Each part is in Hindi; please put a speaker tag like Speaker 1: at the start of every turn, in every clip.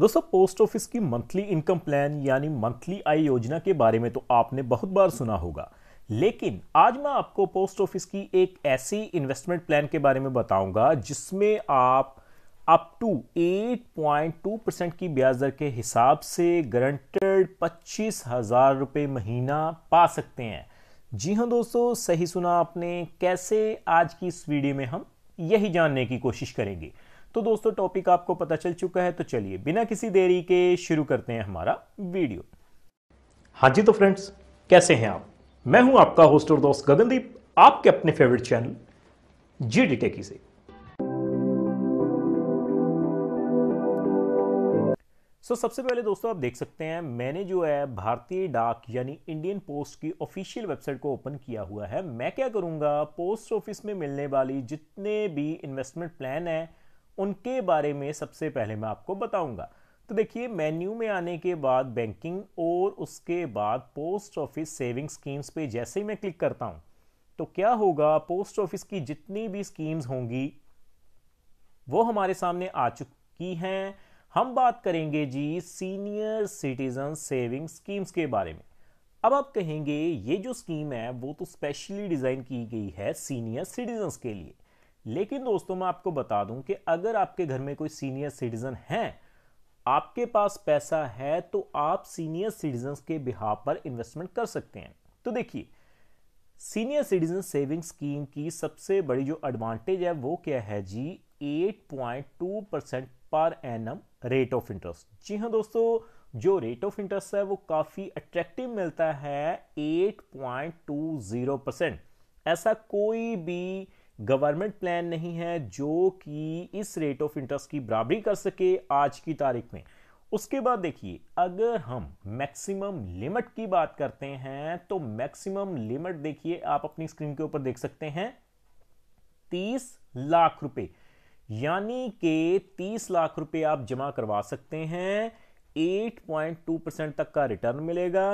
Speaker 1: दोस्तों पोस्ट ऑफिस की मंथली इनकम प्लान यानी मंथली आय योजना के बारे में तो आपने बहुत बार सुना होगा लेकिन आज मैं आपको पोस्ट ऑफिस की एक ऐसी इन्वेस्टमेंट प्लान के बारे में बताऊंगा जिसमें आप अप टू 8.2 परसेंट की ब्याज दर के हिसाब से गारंटेड पच्चीस हजार रुपये महीना पा सकते हैं जी हाँ दोस्तों सही सुना आपने कैसे आज की इस वीडियो में हम यही जानने की कोशिश करेंगे तो दोस्तों टॉपिक आपको पता चल चुका है तो चलिए बिना किसी देरी के शुरू करते हैं हमारा वीडियो हाँ जी तो फ्रेंड्स कैसे हैं आप मैं हूं आपका होस्ट और दोस्त गगनदीप आपके अपने favourite channel G D techy से सो so, सबसे पहले दोस्तों आप देख सकते हैं मैंने जो है भारतीय डाक यानी इंडियन पोस्ट की ऑफिशियल वेबसाइट को ओपन किया हुआ है मैं क्या करूंगा पोस्ट ऑफिस में मिलने वाली जितने भी इन्वेस्टमेंट प्लान है उनके बारे में सबसे पहले मैं आपको बताऊंगा तो देखिए मेन्यू में आने के बाद बैंकिंग और उसके बाद पोस्ट ऑफिस सेविंग स्कीम्स पे जैसे ही मैं क्लिक करता हूं तो क्या होगा पोस्ट ऑफिस की जितनी भी स्कीम्स होंगी वो हमारे सामने आ चुकी हैं हम बात करेंगे जी सीनियर सिटीजन सेविंग स्कीम्स के बारे में अब आप कहेंगे ये जो स्कीम है वो तो स्पेशली डिज़ाइन की गई है सीनियर सिटीजन के लिए लेकिन दोस्तों मैं आपको बता दूं कि अगर आपके घर में कोई सीनियर सिटीजन है आपके पास पैसा है तो आप सीनियर सिटीजन के बिहा पर इन्वेस्टमेंट कर सकते हैं तो देखिए सीनियर सिटीजन सेविंग स्कीम की सबसे बड़ी जो एडवांटेज है वो क्या है जी 8.2 परसेंट पर एन रेट ऑफ इंटरेस्ट जी हाँ दोस्तों जो रेट ऑफ इंटरेस्ट है वो काफ़ी अट्रैक्टिव मिलता है 8.20 परसेंट ऐसा कोई भी गवर्नमेंट प्लान नहीं है जो कि इस रेट ऑफ इंटरेस्ट की बराबरी कर सके आज की तारीख में उसके बाद देखिए अगर हम मैक्सिमम लिमिट की बात करते हैं तो मैक्सिमम लिमिट देखिए आप अपनी स्क्रीन के ऊपर देख सकते हैं तीस लाख रुपए यानी कि तीस लाख रुपए आप जमा करवा सकते हैं 8.2 परसेंट तक का रिटर्न मिलेगा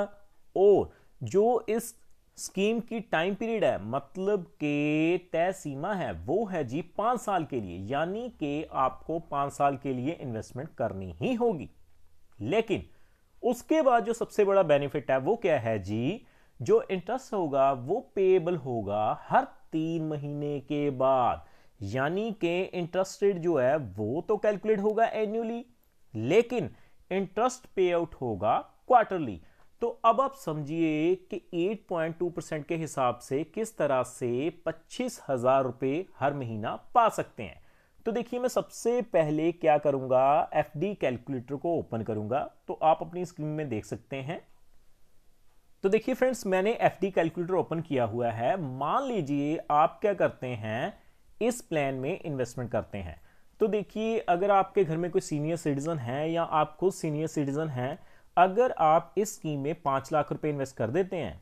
Speaker 1: और जो इस स्कीम की टाइम पीरियड है मतलब के तय सीमा है वो है जी पांच साल के लिए यानी कि आपको पांच साल के लिए इन्वेस्टमेंट करनी ही होगी लेकिन उसके बाद जो सबसे बड़ा बेनिफिट है वो क्या है जी जो इंटरेस्ट होगा वो पेबल होगा हर तीन महीने के बाद यानी कि इंटरेस्ट रेट जो है वो तो कैलकुलेट होगा एनुअली लेकिन इंटरेस्ट पे आउट होगा क्वार्टरली तो अब आप समझिए कि 8.2 परसेंट के हिसाब से किस तरह से पच्चीस हजार रुपए हर महीना पा सकते हैं तो देखिए मैं सबसे पहले क्या करूंगा एफ कैलकुलेटर को ओपन करूंगा तो आप अपनी स्क्रीन में देख सकते हैं तो देखिए फ्रेंड्स मैंने एफ कैलकुलेटर ओपन किया हुआ है मान लीजिए आप क्या करते हैं इस प्लान में इन्वेस्टमेंट करते हैं तो देखिए अगर आपके घर में कोई सीनियर सिटीजन है या आप खुद सीनियर सिटीजन हैं अगर आप इस स्कीम में पांच लाख रुपए इन्वेस्ट कर देते हैं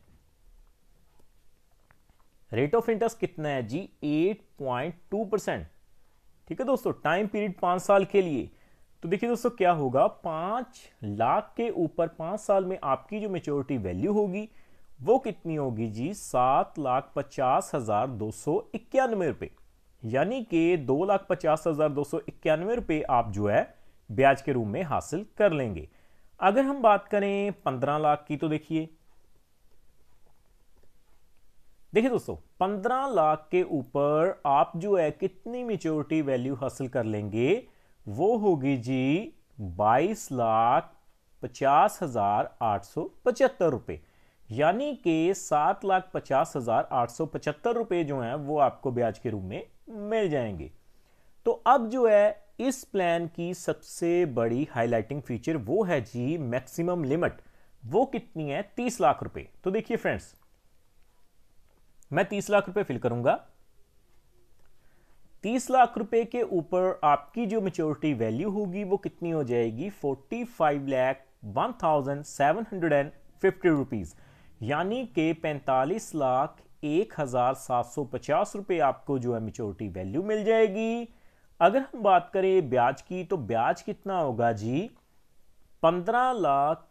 Speaker 1: रेट ऑफ इंटरेस्ट कितना है जी 8.2 परसेंट ठीक है दोस्तों टाइम पीरियड पांच साल के लिए तो देखिए दोस्तों क्या होगा पांच लाख के ऊपर पांच साल में आपकी जो मेच्योरिटी वैल्यू होगी वो कितनी होगी जी सात लाख पचास हजार दो सौ इक्यानवे रुपए यानी कि दो लाख पचास हजार दो सौ इक्यानवे रुपए आप जो है ब्याज के रूप में हासिल कर लेंगे अगर हम बात करें पंद्रह लाख की तो देखिए देखिए दोस्तों पंद्रह लाख के ऊपर आप जो है कितनी मेच्योरिटी वैल्यू हासिल कर लेंगे वो होगी जी बाईस लाख पचास हजार आठ सौ पचहत्तर रुपये यानी कि सात लाख पचास हजार आठ सौ पचहत्तर रुपये जो हैं वो आपको ब्याज के रूप में मिल जाएंगे तो अब जो है इस प्लान की सबसे बड़ी हाईलाइटिंग फीचर वो है जी मैक्सिमम लिमिट वो कितनी है तीस लाख रुपए तो देखिए फ्रेंड्स मैं तीस लाख रुपए फिल करूंगा तीस लाख रुपए के ऊपर आपकी जो मेच्योरिटी वैल्यू होगी वो कितनी हो जाएगी forty five lakh one thousand seven hundred and fifty rupees यानी कि पैंतालीस लाख एक हजार सात सौ पचास रुपए आपको जो है मेच्योरिटी वैल्यू मिल जाएगी अगर हम बात करें ब्याज की तो ब्याज कितना होगा जी पंद्रह लाख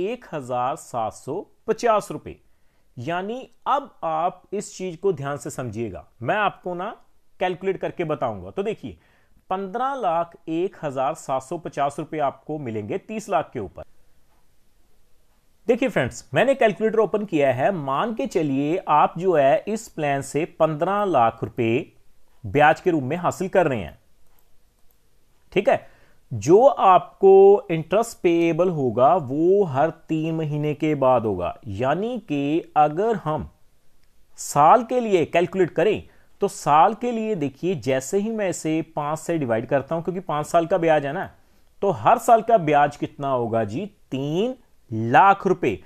Speaker 1: एक हजार सात सौ पचास रुपए यानी अब आप इस चीज को ध्यान से समझिएगा मैं आपको ना कैलकुलेट करके बताऊंगा तो देखिए पंद्रह लाख एक हजार सात सौ पचास रुपए आपको मिलेंगे तीस लाख के ऊपर देखिए फ्रेंड्स मैंने कैलकुलेटर ओपन किया है मान के चलिए आप जो है इस प्लान से पंद्रह लाख रुपए ब्याज के रूप में हासिल कर रहे हैं ठीक है जो आपको इंटरेस्ट पेएबल होगा वो हर तीन महीने के बाद होगा यानी कि अगर हम साल के लिए कैलकुलेट करें तो साल के लिए देखिए जैसे ही मैं इसे पांच से डिवाइड करता हूं क्योंकि पांच साल का ब्याज है ना तो हर साल का ब्याज कितना होगा जी तीन लाख रुपए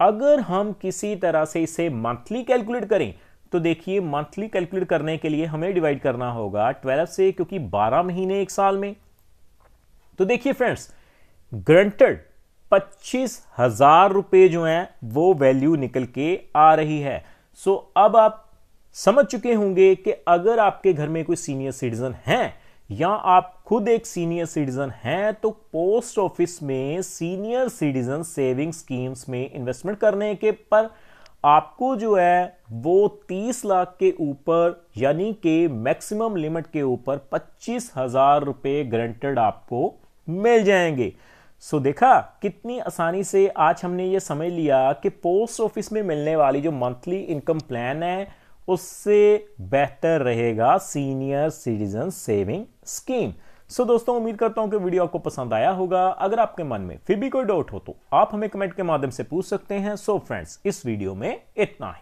Speaker 1: अगर हम किसी तरह से इसे मंथली कैलकुलेट करें तो देखिए मंथली कैलकुलेट करने के लिए हमें डिवाइड करना होगा ट्वेल्व से क्योंकि बारह महीने एक साल में तो देखिए फ्रेंड्स ग्रंटेड पच्चीस हजार रुपए जो हैं वो वैल्यू निकल के आ रही है सो अब आप समझ चुके होंगे कि अगर आपके घर में कोई सीनियर सिटीजन है या आप खुद एक सीनियर सिटीजन हैं तो पोस्ट ऑफिस में सीनियर सिटीजन सेविंग स्कीम्स में इन्वेस्टमेंट करने के पर आपको जो है वो 30 लाख के ऊपर यानी कि मैक्सिमम लिमिट के ऊपर पच्चीस हजार रुपये ग्रंटेड आपको मिल जाएंगे सो so, देखा कितनी आसानी से आज हमने ये समझ लिया कि पोस्ट ऑफिस में मिलने वाली जो मंथली इनकम प्लान है उससे बेहतर रहेगा senior citizen saving scheme so दोस्तों उम्मीद करता हूं कि वीडियो आपको पसंद आया होगा अगर आपके मन में फिर भी कोई डाउट हो तो आप हमें कमेंट के माध्यम से पूछ सकते हैं सो so, फ्रेंड्स इस वीडियो में इतना ही